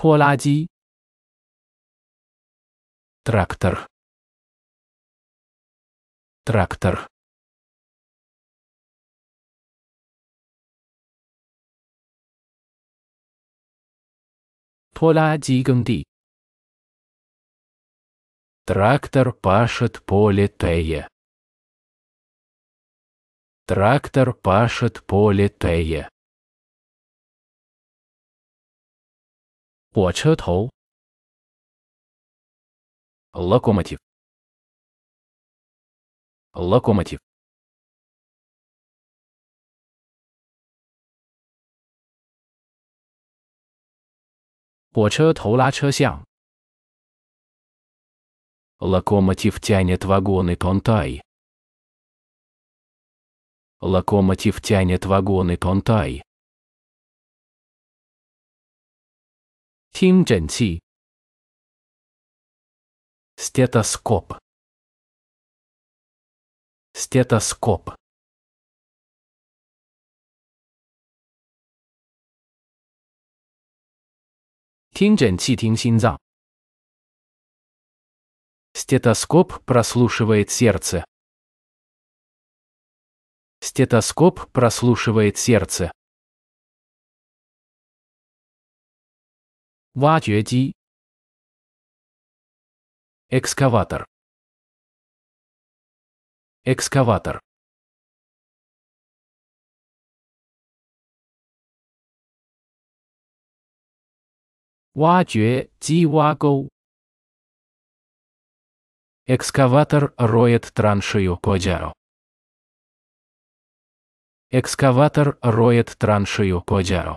拖拉机，трактор, трактор. Трактор пашет поле Тея. Трактор пашет поле Тея. Локомотив. Локомотив. Локомотив тянет вагоны Тонтай. Локомотив тянет вагоны Тонтай. 听诊器 стетоскоп стетоскоп Стетоскоп прослушивает сердце. Стетоскоп прослушивает сердце. 挖掘机 экскаватор экскаватор 挖掘机挖沟 экскаватор роет траншею кодяо экскаватор роет траншею кодяо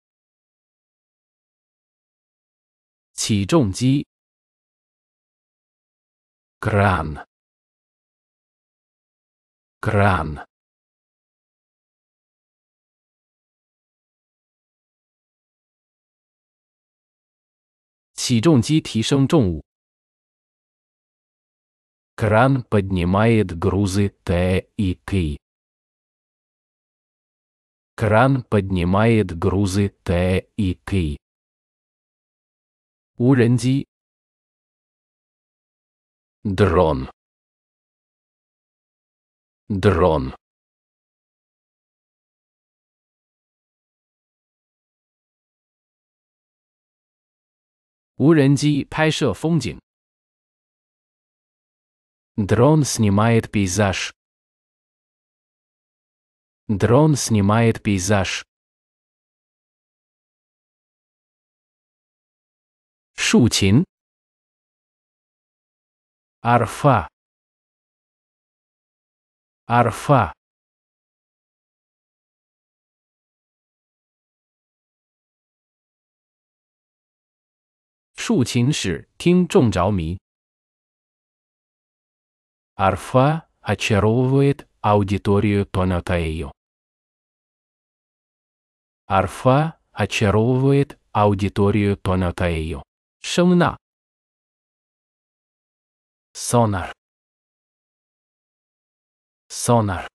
起重机，кран，кран。起重机提升重物。Кран поднимает грузы Т и К. Кран поднимает грузы Т и К. 无人机，drone，drone。无人机拍摄风景。drone снимает пейзаж。drone снимает пейзаж。竖琴，арфа, арфа. Арфа Арфа очаровывает аудиторию Тонотаэйо. Арфа очаровывает аудиторию Тонотаэйо. Шумно. Сонар. Сонар.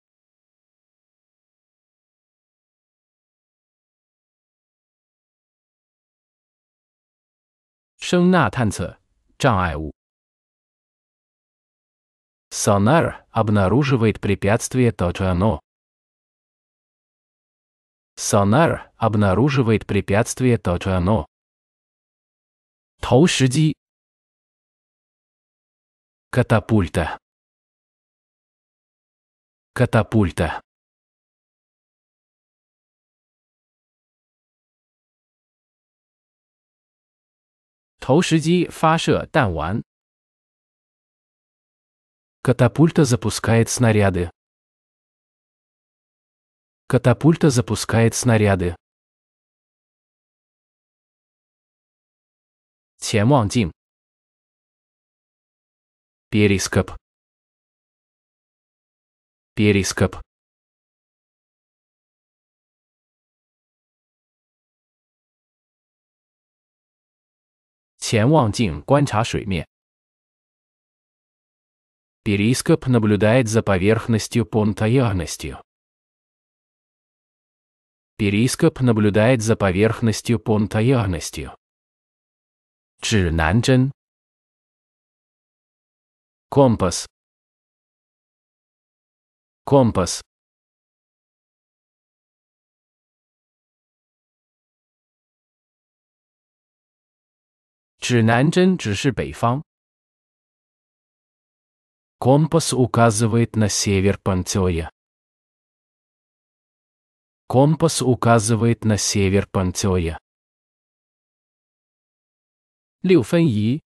Сонар обнаруживает препятствие Тоджано. Сонар обнаруживает препятствие Тоджано. 投石机 катапульта катапульта Катапульта запускает снаряды. Катапульта запускает снаряды. 前望镜。Перископ. Перископ. Перископ перископ. наблюдает за поверхностью понтоягностью. Перископ наблюдает за поверхностью понтоягностью. 指南针。compass。compass。指南针只是北方。c o m p a s указывает на север Пантеоя。c o m p a s указывает на север Пантеоя。六分仪。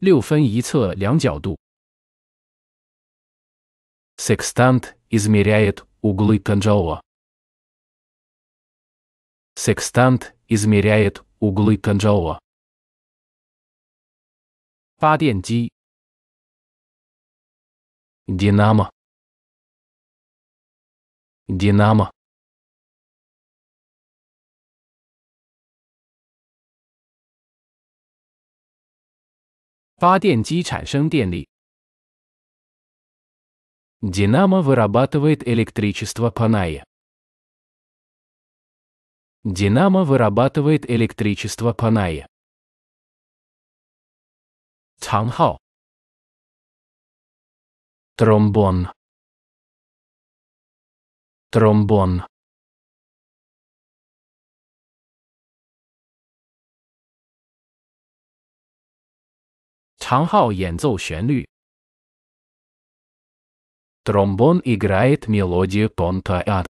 六分仪测量角度。Секстант измеряет углы канджала. Секстант измеряет углы канджала. 发电机，динамо, динамо。发电机产生电力。Динамо вырабатывает электричество Панайя. Динамо вырабатывает электричество Панайя. 长号。Trombon。Trombon。长号演奏旋律。Trombon играет мелодию тонта ад。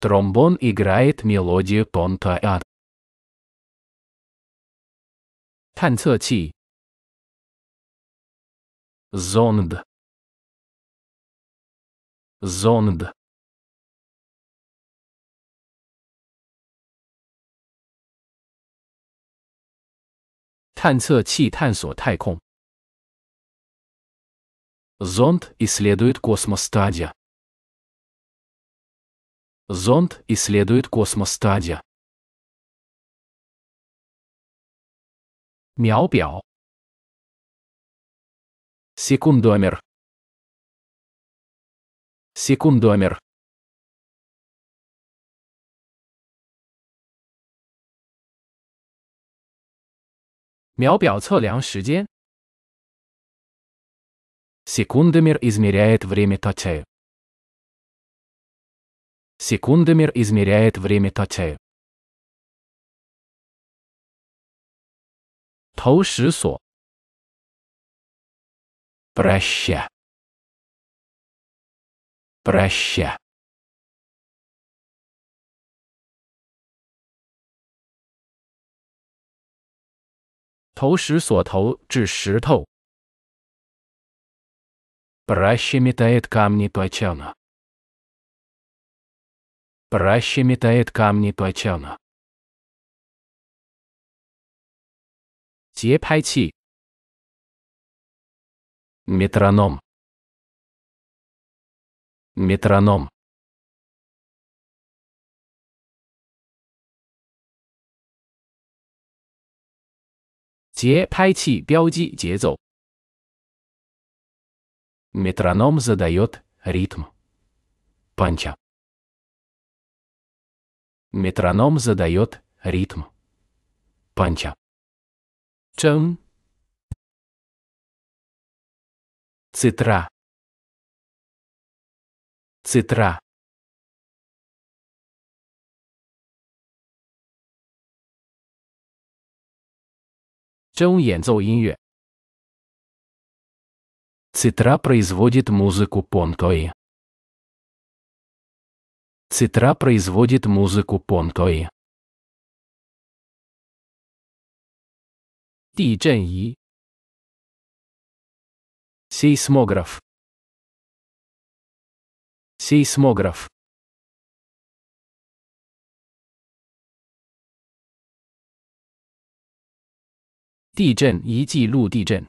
Trombon играет мелодию тонта ад。探测器，зонд，зонд，探测器探索太空。зонд исследует космос тадя，зонд исследует космос тадя。Мяу-пяу. Секундомер. Секундомер. Секундомер измеряет время тотэ. Секундомер измеряет время тотэ. 投石所。Проща. Проща. Тоу ши со тоу чи ши тоу. Праща метает камни по чану. Праща метает камни по чану. 节拍器 метроном метроном 节拍器标记节奏 метроном задает ритм панча метроном задает ритм панча Czym? Cytra. Cytra. Цитра производит музыку понкои. Цитра производит музыку понкои. 地震仪、сейсмограф, сейсмограф. Сейсмограф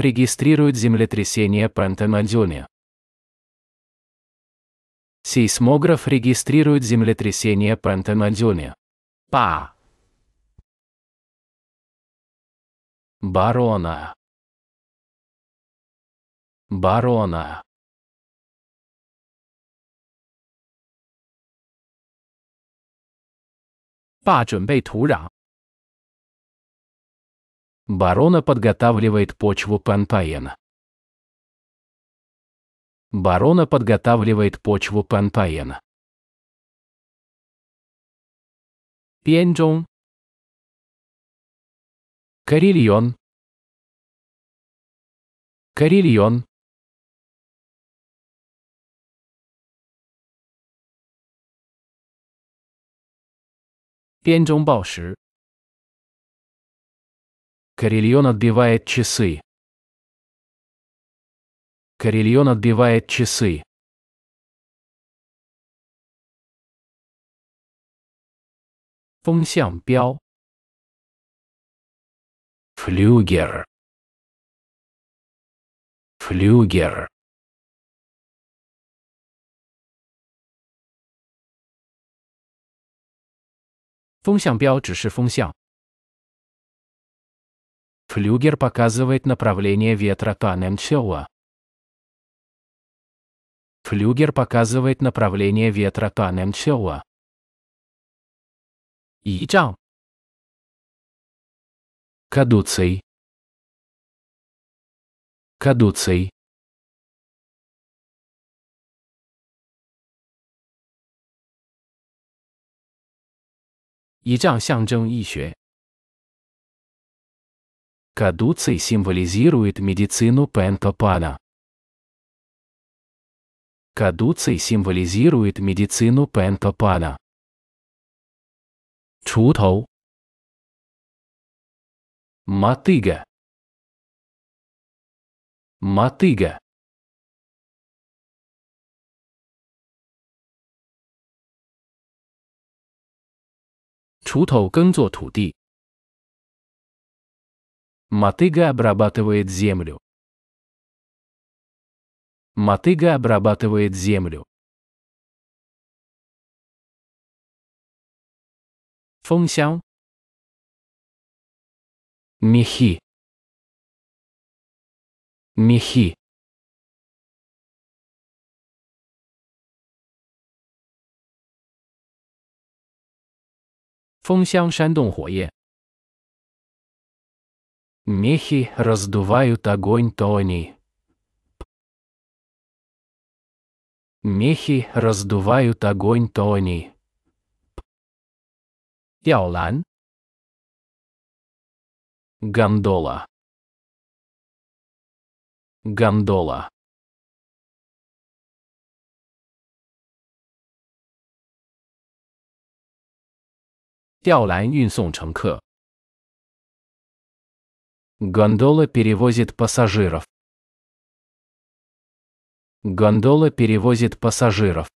регистрирует землетрясение Пантамадзоне. Сейсмограф регистрирует землетрясение Пантамадзоне. Па. Барона. Барона. Па Барона подготавливает почву Панпаена. Барона подготавливает почву Панпаена. Пенджон. Карельон. Карельон. Пенджон Баоши. Карельон отбивает часы. Карельон отбивает часы. 风向标，Flüger。Флюгер. Флюгер показывает направление ветра Таненсёа. Флюгер показывает направление ветра Таненсёа. 仪仗 кадуций кадуций 仪仗象征医学 Кадуций символизирует медицину Пентопана. Кадуций символизирует медицину Пентопана матыга, 锄头 мотыга мотыга Матыга обрабатывает землю. Матыга обрабатывает землю. Фунсяо. Мехи. Мехи. Фэнсян Шандун Хуе. Мехи раздувают огонь Тони. Мехи раздувают огонь Тони. Гондола. гондола 吊篮运送乘客 гондола перевозит пассажиров гондола перевозит пассажиров